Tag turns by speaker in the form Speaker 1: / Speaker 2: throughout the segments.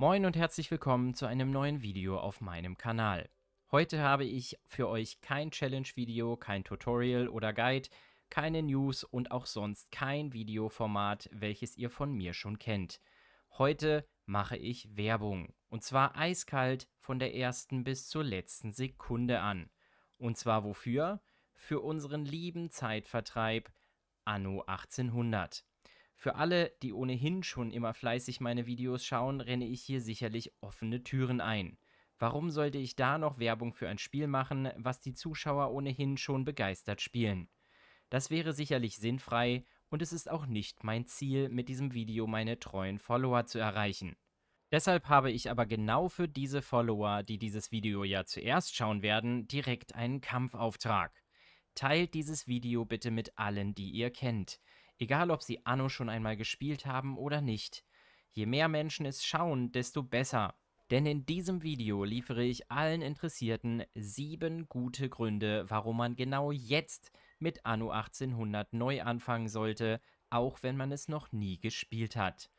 Speaker 1: Moin und herzlich willkommen zu einem neuen Video auf meinem Kanal. Heute habe ich für euch kein Challenge-Video, kein Tutorial oder Guide, keine News und auch sonst kein Videoformat, welches ihr von mir schon kennt. Heute mache ich Werbung. Und zwar eiskalt von der ersten bis zur letzten Sekunde an. Und zwar wofür? Für unseren lieben Zeitvertreib Anno 1800. Für alle, die ohnehin schon immer fleißig meine Videos schauen, renne ich hier sicherlich offene Türen ein. Warum sollte ich da noch Werbung für ein Spiel machen, was die Zuschauer ohnehin schon begeistert spielen? Das wäre sicherlich sinnfrei und es ist auch nicht mein Ziel, mit diesem Video meine treuen Follower zu erreichen. Deshalb habe ich aber genau für diese Follower, die dieses Video ja zuerst schauen werden, direkt einen Kampfauftrag. Teilt dieses Video bitte mit allen, die ihr kennt. Egal, ob sie Anno schon einmal gespielt haben oder nicht. Je mehr Menschen es schauen, desto besser. Denn in diesem Video liefere ich allen Interessierten sieben gute Gründe, warum man genau jetzt mit Anno 1800 neu anfangen sollte, auch wenn man es noch nie gespielt hat.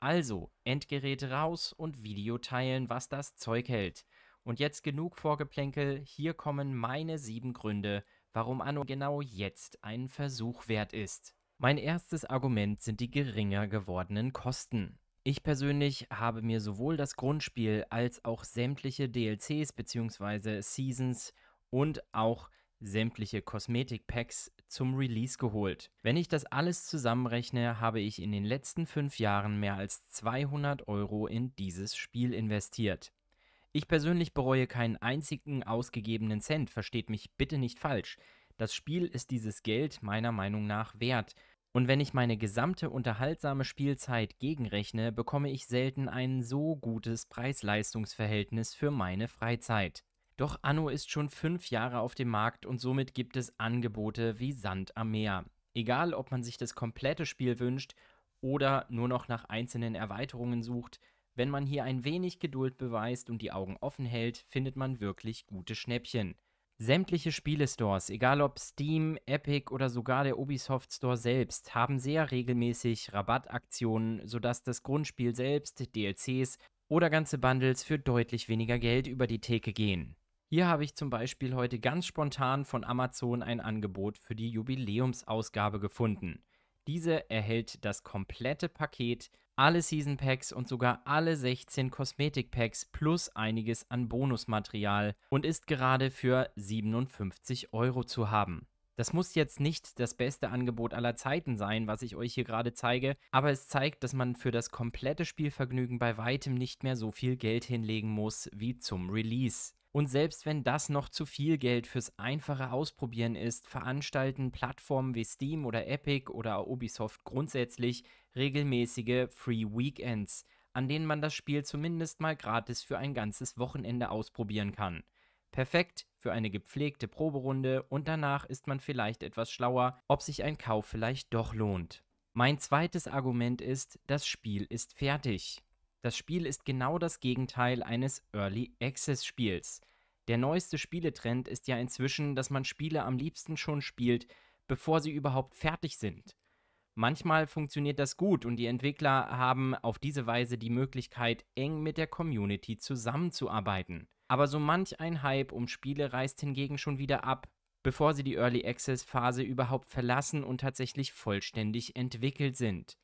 Speaker 1: Also, Endgeräte raus und Video teilen, was das Zeug hält. Und jetzt genug Vorgeplänkel, hier kommen meine sieben Gründe, warum Anno genau jetzt einen Versuch wert ist. Mein erstes Argument sind die geringer gewordenen Kosten. Ich persönlich habe mir sowohl das Grundspiel als auch sämtliche DLCs bzw. Seasons und auch sämtliche Kosmetikpacks zum Release geholt. Wenn ich das alles zusammenrechne, habe ich in den letzten fünf Jahren mehr als 200 Euro in dieses Spiel investiert. Ich persönlich bereue keinen einzigen ausgegebenen Cent, versteht mich bitte nicht falsch. Das Spiel ist dieses Geld meiner Meinung nach wert und wenn ich meine gesamte unterhaltsame Spielzeit gegenrechne, bekomme ich selten ein so gutes Preis-Leistungs-Verhältnis für meine Freizeit. Doch Anno ist schon fünf Jahre auf dem Markt und somit gibt es Angebote wie Sand am Meer. Egal, ob man sich das komplette Spiel wünscht oder nur noch nach einzelnen Erweiterungen sucht, wenn man hier ein wenig Geduld beweist und die Augen offen hält, findet man wirklich gute Schnäppchen. Sämtliche Spielestores, egal ob Steam, Epic oder sogar der Ubisoft Store selbst, haben sehr regelmäßig Rabattaktionen, sodass das Grundspiel selbst, DLCs oder ganze Bundles für deutlich weniger Geld über die Theke gehen. Hier habe ich zum Beispiel heute ganz spontan von Amazon ein Angebot für die Jubiläumsausgabe gefunden. Diese erhält das komplette Paket alle Season Packs und sogar alle 16 Kosmetik Packs plus einiges an Bonusmaterial und ist gerade für 57 Euro zu haben. Das muss jetzt nicht das beste Angebot aller Zeiten sein, was ich euch hier gerade zeige, aber es zeigt, dass man für das komplette Spielvergnügen bei weitem nicht mehr so viel Geld hinlegen muss wie zum Release. Und selbst wenn das noch zu viel Geld fürs einfache Ausprobieren ist, veranstalten Plattformen wie Steam oder Epic oder Ubisoft grundsätzlich regelmäßige Free Weekends, an denen man das Spiel zumindest mal gratis für ein ganzes Wochenende ausprobieren kann. Perfekt für eine gepflegte Proberunde und danach ist man vielleicht etwas schlauer, ob sich ein Kauf vielleicht doch lohnt. Mein zweites Argument ist, das Spiel ist fertig. Das Spiel ist genau das Gegenteil eines Early Access Spiels. Der neueste Spieletrend ist ja inzwischen, dass man Spiele am liebsten schon spielt, bevor sie überhaupt fertig sind. Manchmal funktioniert das gut und die Entwickler haben auf diese Weise die Möglichkeit, eng mit der Community zusammenzuarbeiten. Aber so manch ein Hype um Spiele reißt hingegen schon wieder ab, bevor sie die Early Access Phase überhaupt verlassen und tatsächlich vollständig entwickelt sind.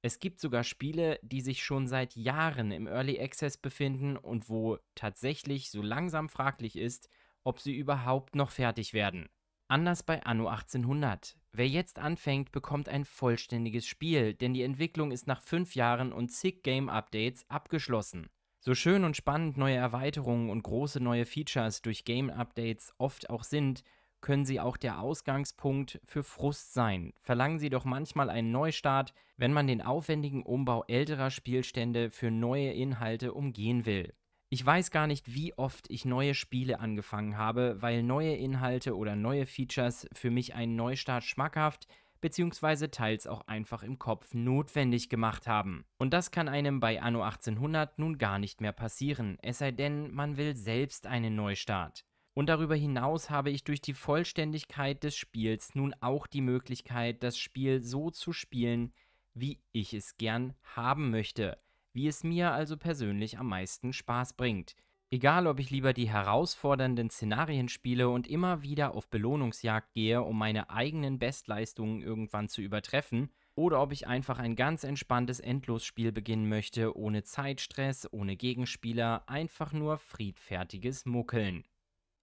Speaker 1: Es gibt sogar Spiele, die sich schon seit Jahren im Early Access befinden und wo tatsächlich so langsam fraglich ist, ob sie überhaupt noch fertig werden. Anders bei Anno 1800. Wer jetzt anfängt, bekommt ein vollständiges Spiel, denn die Entwicklung ist nach fünf Jahren und zig Game-Updates abgeschlossen. So schön und spannend neue Erweiterungen und große neue Features durch Game-Updates oft auch sind, können sie auch der Ausgangspunkt für Frust sein. Verlangen sie doch manchmal einen Neustart, wenn man den aufwendigen Umbau älterer Spielstände für neue Inhalte umgehen will. Ich weiß gar nicht, wie oft ich neue Spiele angefangen habe, weil neue Inhalte oder neue Features für mich einen Neustart schmackhaft bzw. teils auch einfach im Kopf notwendig gemacht haben. Und das kann einem bei Anno 1800 nun gar nicht mehr passieren, es sei denn, man will selbst einen Neustart. Und darüber hinaus habe ich durch die Vollständigkeit des Spiels nun auch die Möglichkeit, das Spiel so zu spielen, wie ich es gern haben möchte, wie es mir also persönlich am meisten Spaß bringt. Egal, ob ich lieber die herausfordernden Szenarien spiele und immer wieder auf Belohnungsjagd gehe, um meine eigenen Bestleistungen irgendwann zu übertreffen, oder ob ich einfach ein ganz entspanntes Endlosspiel beginnen möchte, ohne Zeitstress, ohne Gegenspieler, einfach nur friedfertiges Muckeln.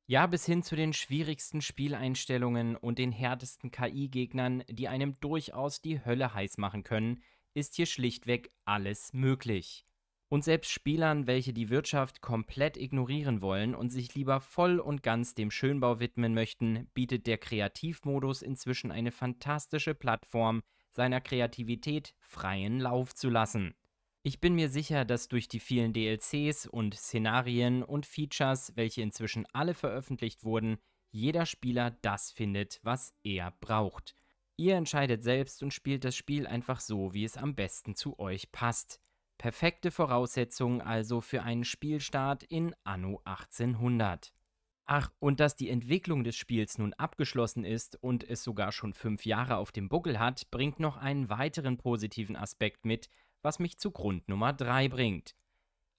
Speaker 1: Ja, bis hin zu den schwierigsten Spieleinstellungen und den härtesten KI-Gegnern, die einem durchaus die Hölle heiß machen können, ist hier schlichtweg alles möglich. Und selbst Spielern, welche die Wirtschaft komplett ignorieren wollen und sich lieber voll und ganz dem Schönbau widmen möchten, bietet der Kreativmodus inzwischen eine fantastische Plattform, seiner Kreativität freien Lauf zu lassen. Ich bin mir sicher, dass durch die vielen DLCs und Szenarien und Features, welche inzwischen alle veröffentlicht wurden, jeder Spieler das findet, was er braucht. Ihr entscheidet selbst und spielt das Spiel einfach so, wie es am besten zu euch passt. Perfekte Voraussetzungen also für einen Spielstart in Anno 1800. Ach, und dass die Entwicklung des Spiels nun abgeschlossen ist und es sogar schon fünf Jahre auf dem Buckel hat, bringt noch einen weiteren positiven Aspekt mit, was mich zu Grund Nummer 3 bringt.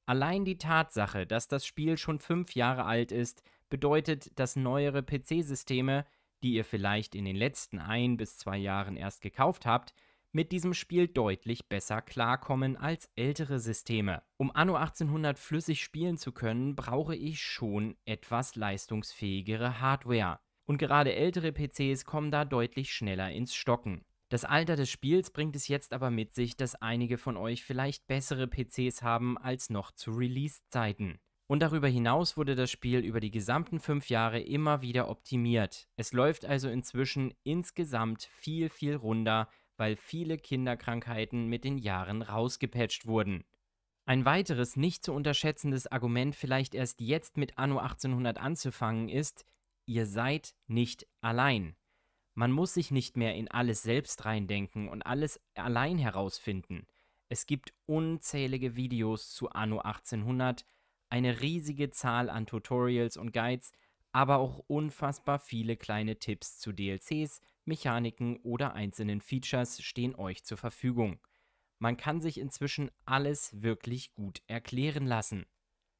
Speaker 1: Allein die Tatsache, dass das Spiel schon fünf Jahre alt ist, bedeutet, dass neuere PC-Systeme, die ihr vielleicht in den letzten ein bis zwei Jahren erst gekauft habt, mit diesem Spiel deutlich besser klarkommen als ältere Systeme. Um Anno 1800 flüssig spielen zu können, brauche ich schon etwas leistungsfähigere Hardware. Und gerade ältere PCs kommen da deutlich schneller ins Stocken. Das Alter des Spiels bringt es jetzt aber mit sich, dass einige von euch vielleicht bessere PCs haben als noch zu Release-Zeiten. Und darüber hinaus wurde das Spiel über die gesamten fünf Jahre immer wieder optimiert. Es läuft also inzwischen insgesamt viel, viel runder, weil viele Kinderkrankheiten mit den Jahren rausgepatcht wurden. Ein weiteres nicht zu unterschätzendes Argument, vielleicht erst jetzt mit Anno 1800 anzufangen, ist, ihr seid nicht allein. Man muss sich nicht mehr in alles selbst reindenken und alles allein herausfinden. Es gibt unzählige Videos zu Anno 1800, eine riesige Zahl an Tutorials und Guides, aber auch unfassbar viele kleine Tipps zu DLCs, Mechaniken oder einzelnen Features stehen euch zur Verfügung. Man kann sich inzwischen alles wirklich gut erklären lassen.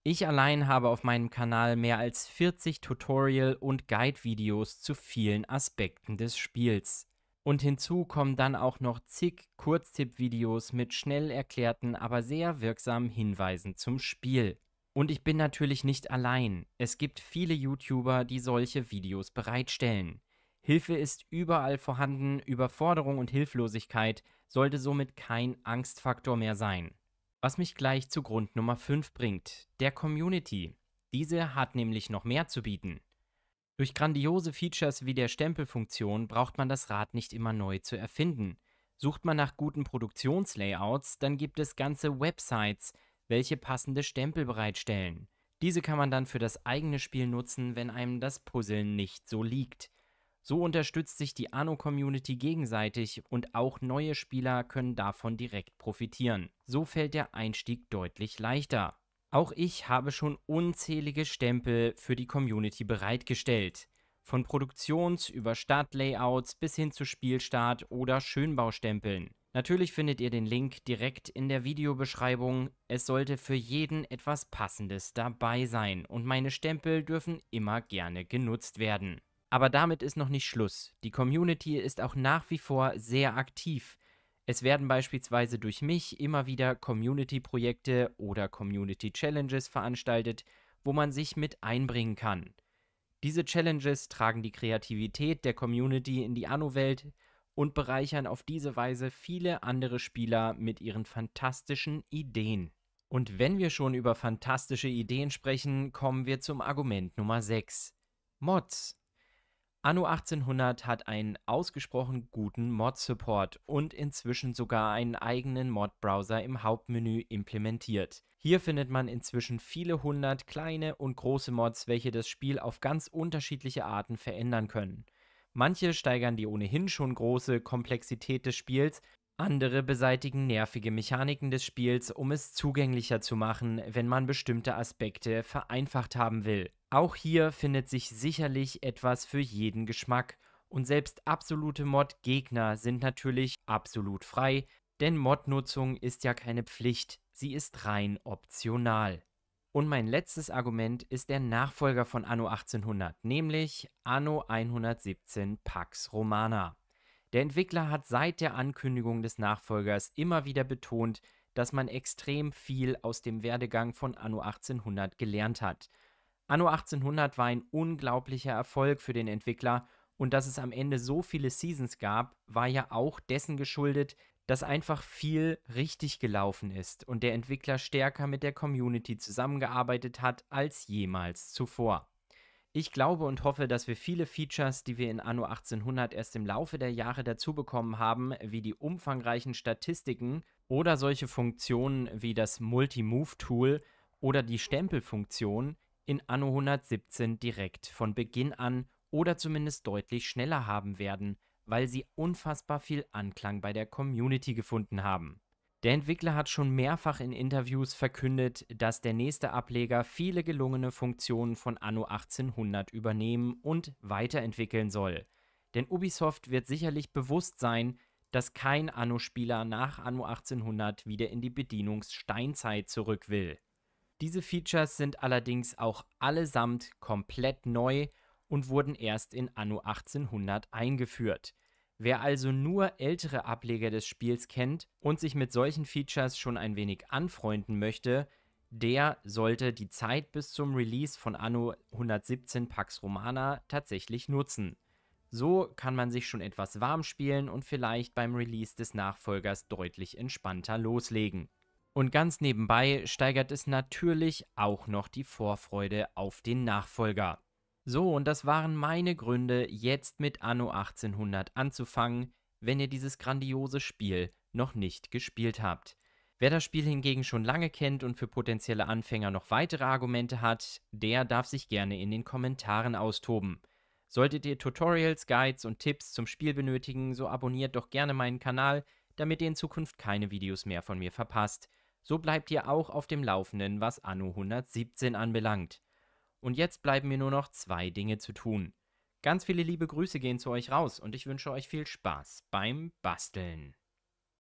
Speaker 1: Ich allein habe auf meinem Kanal mehr als 40 Tutorial- und Guide-Videos zu vielen Aspekten des Spiels. Und hinzu kommen dann auch noch zig Kurztipp-Videos mit schnell erklärten, aber sehr wirksamen Hinweisen zum Spiel. Und ich bin natürlich nicht allein. Es gibt viele YouTuber, die solche Videos bereitstellen. Hilfe ist überall vorhanden, Überforderung und Hilflosigkeit sollte somit kein Angstfaktor mehr sein. Was mich gleich zu Grund Nummer 5 bringt, der Community. Diese hat nämlich noch mehr zu bieten. Durch grandiose Features wie der Stempelfunktion braucht man das Rad nicht immer neu zu erfinden. Sucht man nach guten Produktionslayouts, dann gibt es ganze Websites, welche passende Stempel bereitstellen. Diese kann man dann für das eigene Spiel nutzen, wenn einem das Puzzeln nicht so liegt. So unterstützt sich die Anno-Community gegenseitig und auch neue Spieler können davon direkt profitieren. So fällt der Einstieg deutlich leichter. Auch ich habe schon unzählige Stempel für die Community bereitgestellt. Von Produktions- über Startlayouts bis hin zu Spielstart oder Schönbaustempeln. Natürlich findet ihr den Link direkt in der Videobeschreibung. Es sollte für jeden etwas Passendes dabei sein und meine Stempel dürfen immer gerne genutzt werden. Aber damit ist noch nicht Schluss. Die Community ist auch nach wie vor sehr aktiv. Es werden beispielsweise durch mich immer wieder Community-Projekte oder Community-Challenges veranstaltet, wo man sich mit einbringen kann. Diese Challenges tragen die Kreativität der Community in die Anno-Welt und bereichern auf diese Weise viele andere Spieler mit ihren fantastischen Ideen. Und wenn wir schon über fantastische Ideen sprechen, kommen wir zum Argument Nummer 6. Mods. Anno 1800 hat einen ausgesprochen guten Mod-Support und inzwischen sogar einen eigenen Mod-Browser im Hauptmenü implementiert. Hier findet man inzwischen viele hundert kleine und große Mods, welche das Spiel auf ganz unterschiedliche Arten verändern können. Manche steigern die ohnehin schon große Komplexität des Spiels, andere beseitigen nervige Mechaniken des Spiels, um es zugänglicher zu machen, wenn man bestimmte Aspekte vereinfacht haben will. Auch hier findet sich sicherlich etwas für jeden Geschmack. Und selbst absolute Mod-Gegner sind natürlich absolut frei, denn Mod-Nutzung ist ja keine Pflicht, sie ist rein optional. Und mein letztes Argument ist der Nachfolger von Anno 1800, nämlich Anno 117 Pax Romana. Der Entwickler hat seit der Ankündigung des Nachfolgers immer wieder betont, dass man extrem viel aus dem Werdegang von Anno 1800 gelernt hat. Anno 1800 war ein unglaublicher Erfolg für den Entwickler und dass es am Ende so viele Seasons gab, war ja auch dessen geschuldet, dass einfach viel richtig gelaufen ist und der Entwickler stärker mit der Community zusammengearbeitet hat als jemals zuvor. Ich glaube und hoffe, dass wir viele Features, die wir in Anno 1800 erst im Laufe der Jahre dazu bekommen haben, wie die umfangreichen Statistiken oder solche Funktionen wie das Multi-Move-Tool oder die Stempelfunktion, in Anno 117 direkt von Beginn an oder zumindest deutlich schneller haben werden, weil sie unfassbar viel Anklang bei der Community gefunden haben. Der Entwickler hat schon mehrfach in Interviews verkündet, dass der nächste Ableger viele gelungene Funktionen von Anno 1800 übernehmen und weiterentwickeln soll. Denn Ubisoft wird sicherlich bewusst sein, dass kein Anno-Spieler nach Anno 1800 wieder in die Bedienungssteinzeit zurück will. Diese Features sind allerdings auch allesamt komplett neu und wurden erst in Anno 1800 eingeführt. Wer also nur ältere Ableger des Spiels kennt und sich mit solchen Features schon ein wenig anfreunden möchte, der sollte die Zeit bis zum Release von Anno 117 Pax Romana tatsächlich nutzen. So kann man sich schon etwas warm spielen und vielleicht beim Release des Nachfolgers deutlich entspannter loslegen. Und ganz nebenbei steigert es natürlich auch noch die Vorfreude auf den Nachfolger. So, und das waren meine Gründe, jetzt mit Anno 1800 anzufangen, wenn ihr dieses grandiose Spiel noch nicht gespielt habt. Wer das Spiel hingegen schon lange kennt und für potenzielle Anfänger noch weitere Argumente hat, der darf sich gerne in den Kommentaren austoben. Solltet ihr Tutorials, Guides und Tipps zum Spiel benötigen, so abonniert doch gerne meinen Kanal, damit ihr in Zukunft keine Videos mehr von mir verpasst. So bleibt ihr auch auf dem Laufenden, was Anno 117 anbelangt. Und jetzt bleiben mir nur noch zwei Dinge zu tun. Ganz viele liebe Grüße gehen zu euch raus und ich wünsche euch viel Spaß beim Basteln.